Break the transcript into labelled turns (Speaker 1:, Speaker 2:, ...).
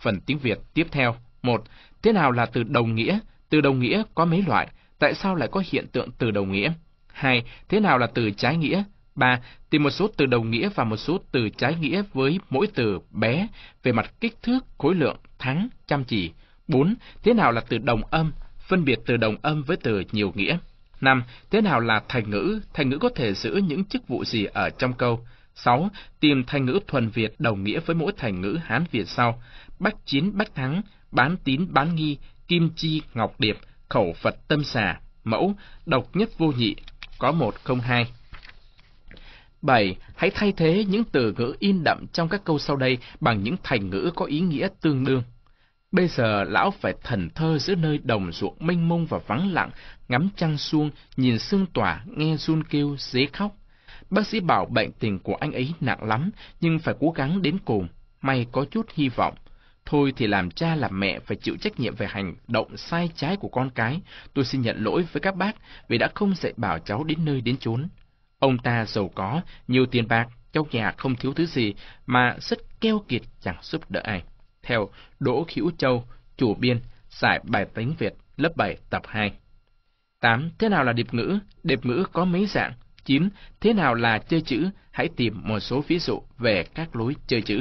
Speaker 1: phần tiếng Việt tiếp theo. một Thế nào là từ đồng nghĩa? Từ đồng nghĩa có mấy loại? Tại sao lại có hiện tượng từ đồng nghĩa? 2. Thế nào là từ trái nghĩa? 3. Tìm một số từ đồng nghĩa và một số từ trái nghĩa với mỗi từ bé về mặt kích thước, khối lượng, thắng, chăm chỉ. 4. Thế nào là từ đồng âm? Phân biệt từ đồng âm với từ nhiều nghĩa. 5. Thế nào là thành ngữ? Thành ngữ có thể giữ những chức vụ gì ở trong câu? 6. Tìm thành ngữ thuần Việt đồng nghĩa với mỗi thành ngữ Hán Việt sau: Bách chiến bách thắng, bán tín bán nghi, kim chi ngọc điệp, khẩu Phật tâm xà, mẫu, độc nhất vô nhị, có một không hai. 7. Hãy thay thế những từ ngữ in đậm trong các câu sau đây bằng những thành ngữ có ý nghĩa tương đương. Bây giờ lão phải thần thơ giữa nơi đồng ruộng mênh mông và vắng lặng, ngắm trăng xuông, nhìn sương tỏa, nghe run kêu, dế khóc. Bác sĩ bảo bệnh tình của anh ấy nặng lắm, nhưng phải cố gắng đến cùng. May có chút hy vọng. Thôi thì làm cha làm mẹ phải chịu trách nhiệm về hành động sai trái của con cái. Tôi xin nhận lỗi với các bác vì đã không dạy bảo cháu đến nơi đến chốn. Ông ta giàu có, nhiều tiền bạc, cháu nhà không thiếu thứ gì mà rất keo kiệt chẳng giúp đỡ ai. Theo Đỗ Khữu Châu, chủ biên, giải bài tính Việt, lớp 7, tập 2. 8. Thế nào là điệp ngữ? Điệp ngữ có mấy dạng? chiếm, thế nào là chơi chữ, hãy tìm một số ví dụ về các lối chơi chữ.